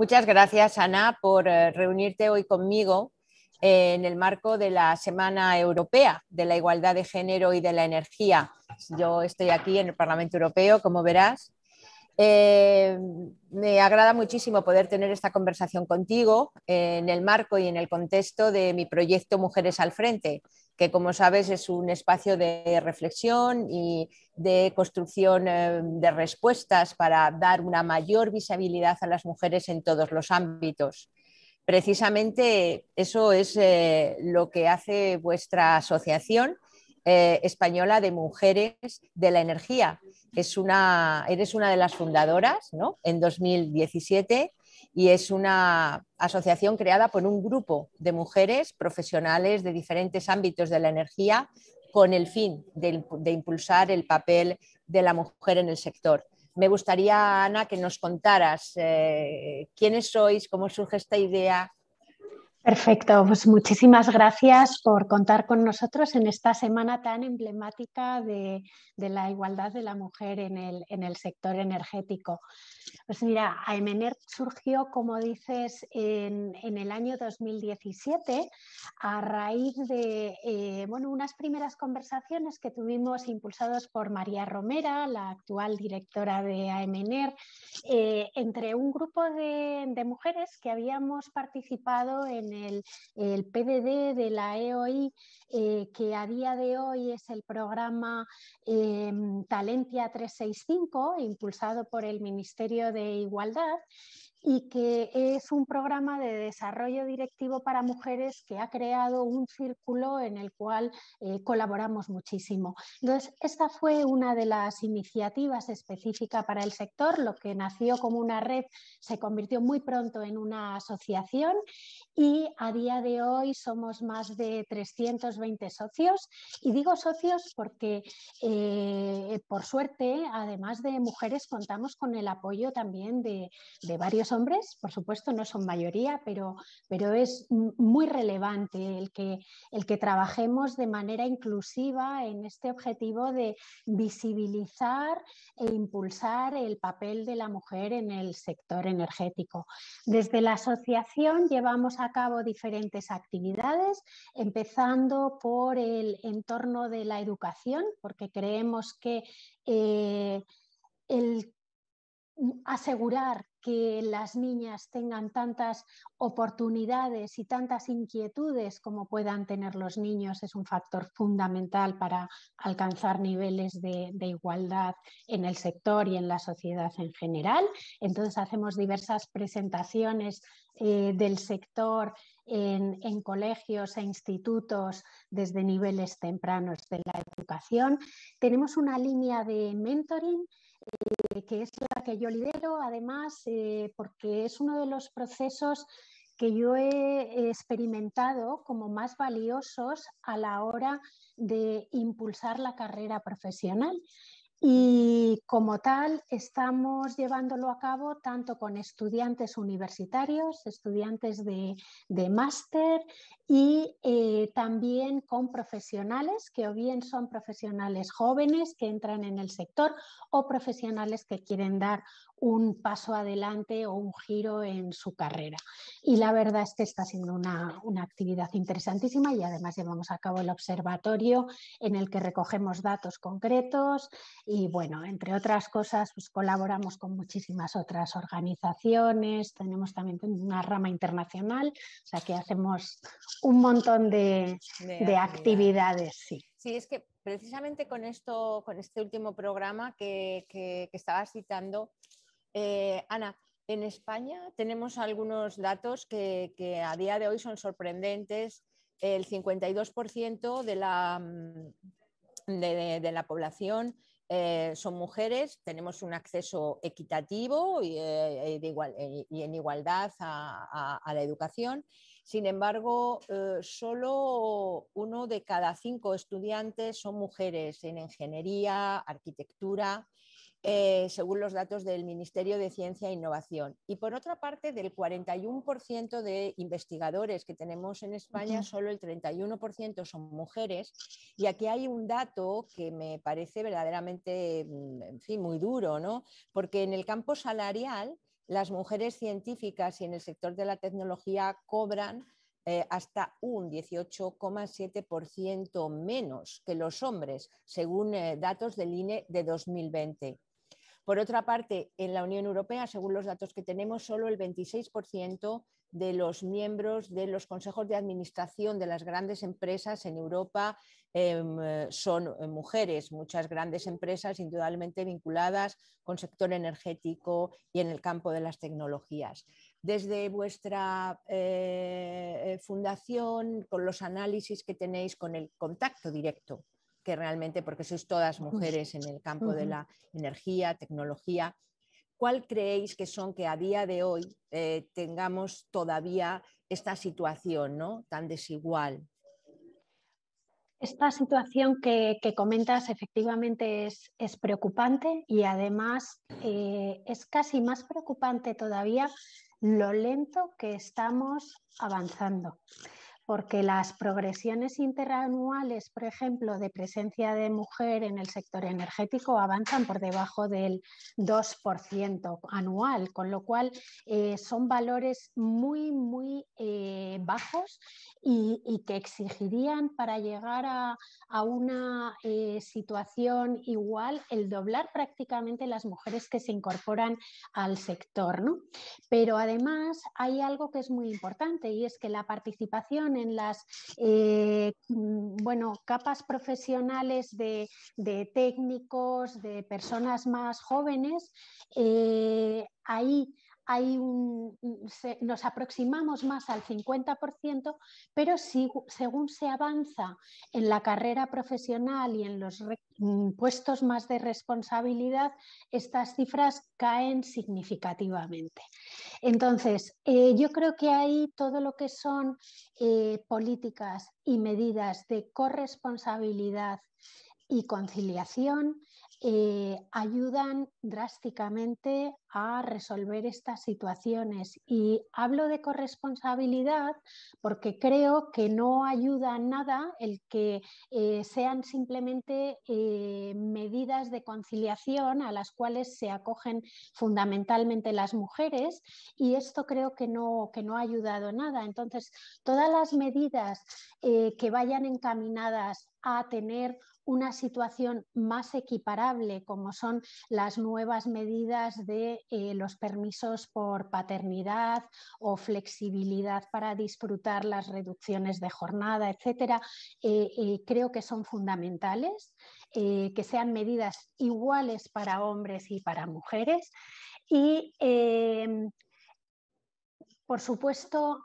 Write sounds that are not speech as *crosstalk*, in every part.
Muchas gracias, Ana, por eh, reunirte hoy conmigo eh, en el marco de la Semana Europea de la Igualdad de Género y de la Energía. Yo estoy aquí en el Parlamento Europeo, como verás. Eh, me agrada muchísimo poder tener esta conversación contigo en el marco y en el contexto de mi proyecto Mujeres al Frente, que como sabes es un espacio de reflexión y de construcción eh, de respuestas para dar una mayor visibilidad a las mujeres en todos los ámbitos. Precisamente eso es eh, lo que hace vuestra asociación eh, española de mujeres de la energía. Es eres una de las fundadoras, En 2017 y es una asociación creada por un grupo de mujeres profesionales de diferentes ámbitos de la energía con el fin de, impulsar el papel de la mujer en el sector. Me gustaría, Ana, que nos contaras eh, quiénes sois, cómo surge esta idea, Perfecto, pues muchísimas gracias por contar con nosotros en esta semana tan emblemática de, la igualdad de la mujer en el, sector energético. Pues mira, AEMENER surgió, como dices, en, el año 2017 a raíz de eh, bueno, unas primeras conversaciones que tuvimos impulsadas por María Romera, la actual directora de AEMENER, eh, entre un grupo de mujeres que habíamos participado en el, PDD de la EOI, eh, que a día de hoy es el programa eh, Talentia 365, impulsado por el Ministerio de Igualdad, y que es un programa de desarrollo directivo para mujeres que ha creado un círculo en el cual eh, colaboramos muchísimo. Entonces, esta fue una de las iniciativas específicas para el sector, lo que nació como una red se convirtió muy pronto en una asociación y a día de hoy somos más de 320 socios. Y digo socios porque, eh, por suerte, además de mujeres, contamos con el apoyo también de, de varios hombres, por supuesto, no son mayoría, pero, pero es muy relevante el que, el que trabajemos de manera inclusiva en este objetivo de visibilizar e impulsar el papel de la mujer en el sector energético. Desde la asociación llevamos a cabo diferentes actividades, empezando por el entorno de la educación, porque creemos que eh, el asegurar que las niñas tengan tantas oportunidades y tantas inquietudes como puedan tener los niños es un factor fundamental para alcanzar niveles de, igualdad en el sector y en la sociedad en general. Entonces hacemos diversas presentaciones eh, del sector en, colegios e institutos desde niveles tempranos de la educación. Tenemos una línea de mentoring eh, que es la que yo lidero, además, eh, porque es uno de los procesos que yo he experimentado como más valiosos a la hora de impulsar la carrera profesional. Y como tal, estamos llevándolo a cabo tanto con estudiantes universitarios, estudiantes de, máster y eh, también con profesionales que o bien son profesionales jóvenes que entran en el sector o profesionales que quieren dar un paso adelante o un giro en su carrera. Y la verdad es que está siendo una, una actividad interesantísima y además llevamos a cabo el observatorio en el que recogemos datos concretos y bueno, entre otras cosas, pues colaboramos con muchísimas otras organizaciones, tenemos también una rama internacional, o sea que hacemos un montón de, actividades, sí. es que precisamente con esto, con este último programa que, que, estabas citando, eh, Ana, en España tenemos algunos datos que, a día de hoy son sorprendentes. El 52% de la, mm, de, la población eh, son mujeres, tenemos un acceso equitativo y, eh, de igual, eh, y en igualdad a, a, la educación. Sin embargo, solo uno de cada cinco estudiantes son mujeres en ingeniería, arquitectura, eh, según los datos del Ministerio de Ciencia e Innovación. Y por otra parte, del 41% de investigadores que tenemos en España, solo el 31% son mujeres. Y aquí hay un dato que me parece verdaderamente, mm, muy duro, ¿no? Porque en el campo salarial, las mujeres científicas y en el sector de la tecnología cobran eh, hasta un 18,7% menos que los hombres, según eh, datos del INE de 2020. Por otra parte, en la Unión Europea, según los datos que tenemos, solo el 26% de los miembros de los consejos de administración de las grandes empresas en Europa em, eh, son eh, mujeres, muchas grandes empresas indudablemente vinculadas con sector energético y en el campo de las tecnologías. Desde vuestra eh, fundación, con los análisis que tenéis, con el contacto directo que realmente, porque sois todas mujeres en el campo de la energía, tecnología, ¿cuál creéis que son que a día de hoy eh, tengamos todavía esta situación tan desigual? Esta situación que, comentas efectivamente es, preocupante y además eh, es casi más preocupante todavía lo lento que estamos avanzando porque las progresiones interanuales, por ejemplo, de presencia de mujer en el sector energético avanzan por debajo del 2% anual, con lo cual eh, son valores muy, muy eh, bajos y, que exigirían para llegar a, una eh, situación igual el doblar prácticamente las mujeres que se incorporan al sector. Pero además hay algo que es muy importante y es que la participación en las eh, mm, bueno, capas profesionales de, de, técnicos, de personas más jóvenes, eh, ahí nos aproximamos más al 50%, pero según se avanza en la carrera profesional y en los mm, puestos más de responsabilidad, estas cifras caen significativamente. Entonces, eh, yo creo que ahí todo lo que son eh, políticas y medidas de corresponsabilidad y conciliación eh, ayudan drásticamente a resolver estas situaciones. Y hablo de corresponsabilidad porque creo que no ayuda nada el que eh, sean simplemente eh, medidas de conciliación a las cuales se acogen fundamentalmente las mujeres y esto creo que no, que no ha ayudado nada. Entonces, todas las medidas que vayan encaminadas a tener una situación más equiparable, como son las nuevas medidas de eh, los permisos por paternidad o flexibilidad para disfrutar las reducciones de jornada, etcétera, eh, eh, creo que son fundamentales, que sean medidas iguales para hombres y para mujeres. Y, por supuesto,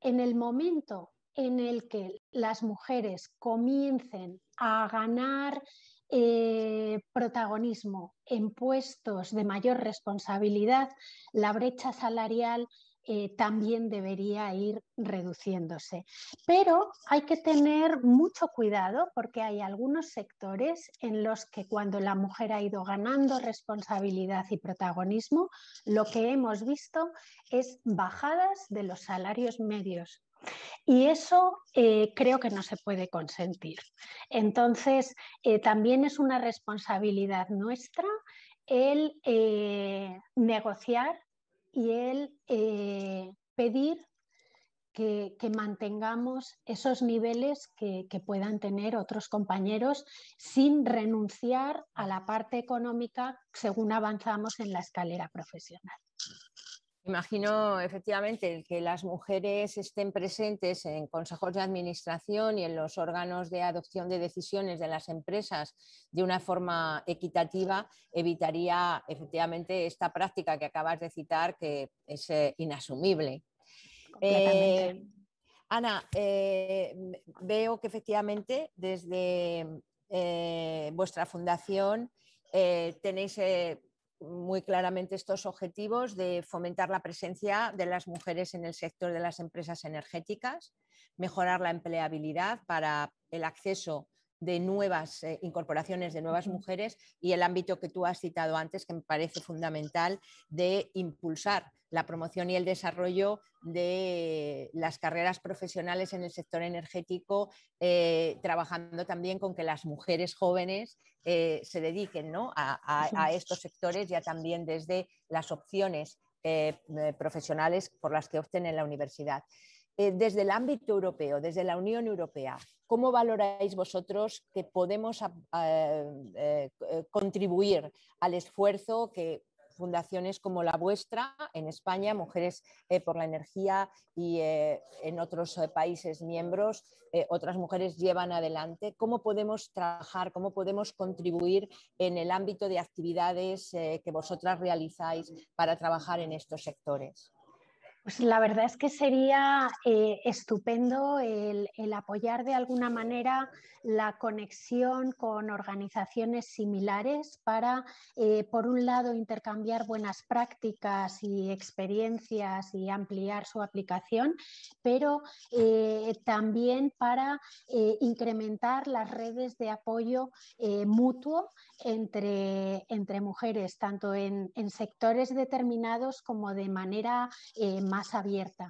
en el momento en el que las mujeres comiencen a ganar eh, protagonismo en puestos de mayor responsabilidad, la brecha salarial eh, también debería ir reduciéndose. Pero hay que tener mucho cuidado porque hay algunos sectores en los que cuando la mujer ha ido ganando responsabilidad y protagonismo, lo que hemos visto es bajadas de los salarios medios y eso eh, creo que no se puede consentir. Entonces, eh, también es una responsabilidad nuestra el eh, negociar y el pedir que, mantengamos esos niveles que, puedan tener otros compañeros sin renunciar a la parte económica según avanzamos en la escalera profesional. Imagino efectivamente que las mujeres estén presentes en consejos de administración y en los órganos de adopción de decisiones de las empresas de una forma equitativa evitaría efectivamente esta práctica que acabas de citar que es eh, inasumible. Eh, Ana, eh, veo que efectivamente desde vuestra fundación tenéis muy claramente estos objetivos de fomentar la presencia de las mujeres en el sector de las empresas energéticas, mejorar la empleabilidad para el acceso de nuevas eh, incorporaciones de nuevas mujeres y el ámbito que tú has citado antes, que me parece fundamental, de impulsar la promoción y el desarrollo de las carreras profesionales en el sector energético, eh, trabajando también con que las mujeres jóvenes eh, se dediquen ¿no? a, estos sectores ya también desde las opciones eh, profesionales por las que obtienen la universidad desde el ámbito europeo, desde la Unión Europea, ¿cómo valoráis vosotros que podemos contribuir al esfuerzo que fundaciones como la vuestra en España, Mujeres eh, por la Energía y eh, en otros eh, países miembros, otras mujeres llevan adelante. ¿Cómo podemos trabajar, cómo podemos contribuir en el ámbito de actividades que vosotras realizáis para trabajar en estos sectores? Pues la verdad es que sería eh, estupendo el, apoyar de alguna manera la conexión con organizaciones similares para, eh, por un lado, intercambiar buenas prácticas y experiencias y ampliar su aplicación, pero eh, también para incrementar las redes de apoyo mutuo entre, mujeres, tanto en, en, sectores determinados como de manera más más abierta.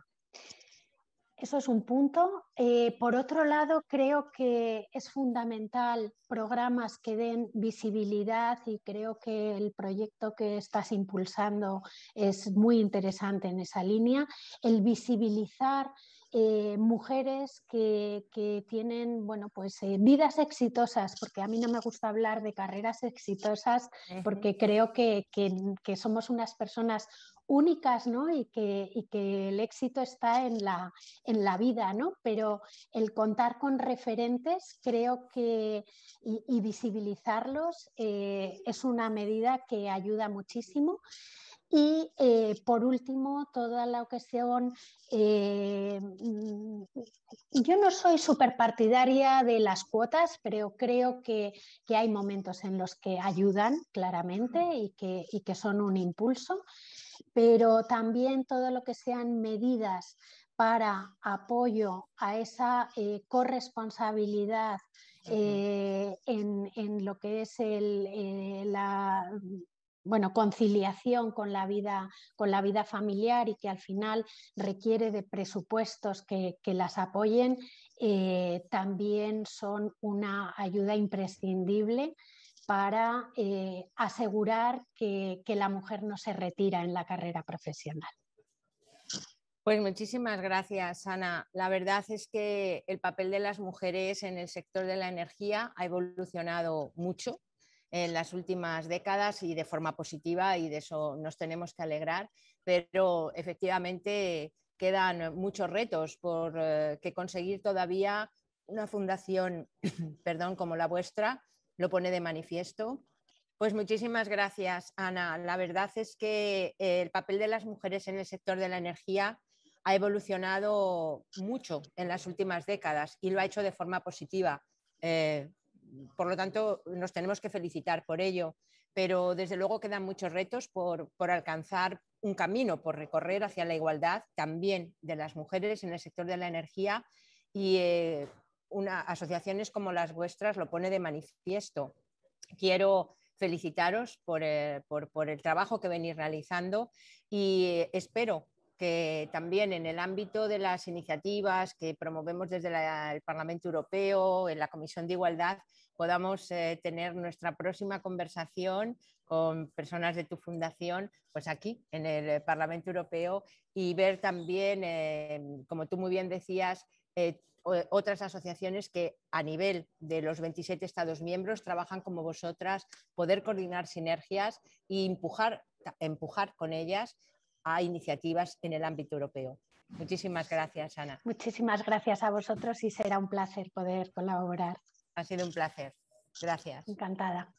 Eso es un punto. Eh, por otro lado, creo que es fundamental programas que den visibilidad y creo que el proyecto que estás impulsando es muy interesante en esa línea. El visibilizar eh, mujeres que, tienen bueno, pues, eh, vidas exitosas, porque a mí no me gusta hablar de carreras exitosas, porque creo que, somos unas personas únicas y, que, que el éxito está en la, en la vida, ¿no? pero el contar con referentes creo que y, visibilizarlos eh, es una medida que ayuda muchísimo. Y eh, por último, toda la ocasión, eh, mm, yo no soy súper partidaria de las cuotas, pero creo que, hay momentos en los que ayudan claramente y que, que son un impulso, pero también todo lo que sean medidas para apoyo a esa eh, corresponsabilidad en, lo que es el, la bueno, conciliación con la, vida, con la vida familiar y que al final requiere de presupuestos que, las apoyen, eh, también son una ayuda imprescindible para eh, asegurar que, que la mujer no se retira en la carrera profesional. Pues muchísimas gracias, Ana. La verdad es que el papel de las mujeres en el sector de la energía ha evolucionado mucho en las últimas décadas y de forma positiva y de eso nos tenemos que alegrar, pero efectivamente quedan muchos retos por eh, que conseguir todavía una fundación, *clears throat* perdón, como la vuestra, lo pone de manifiesto. Pues muchísimas gracias, Ana. La verdad es que eh, el papel de las mujeres en el sector de la energía ha evolucionado mucho en las últimas décadas y lo ha hecho de forma positiva. Eh, por lo tanto, nos tenemos que felicitar por ello, pero desde luego quedan muchos retos por, alcanzar un camino, por recorrer hacia la igualdad también de las mujeres en el sector de la energía y eh, una, asociaciones como las vuestras lo pone de manifiesto. Quiero felicitaros por, eh, por el trabajo que venís realizando y eh, espero que también en el ámbito de las iniciativas que promovemos desde el Parlamento Europeo, en la Comisión de Igualdad, podamos eh, tener nuestra próxima conversación con personas de tu fundación, pues aquí, en el Parlamento Europeo, y ver también, eh, como tú muy bien decías, eh, otras asociaciones que a nivel de los 27 Estados miembros trabajan como vosotras, poder coordinar sinergias y e empujar con ellas a iniciativas en el ámbito europeo. Muchísimas gracias, Ana. Muchísimas gracias a vosotros y será un placer poder colaborar. Ha sido un placer. Gracias. Encantada.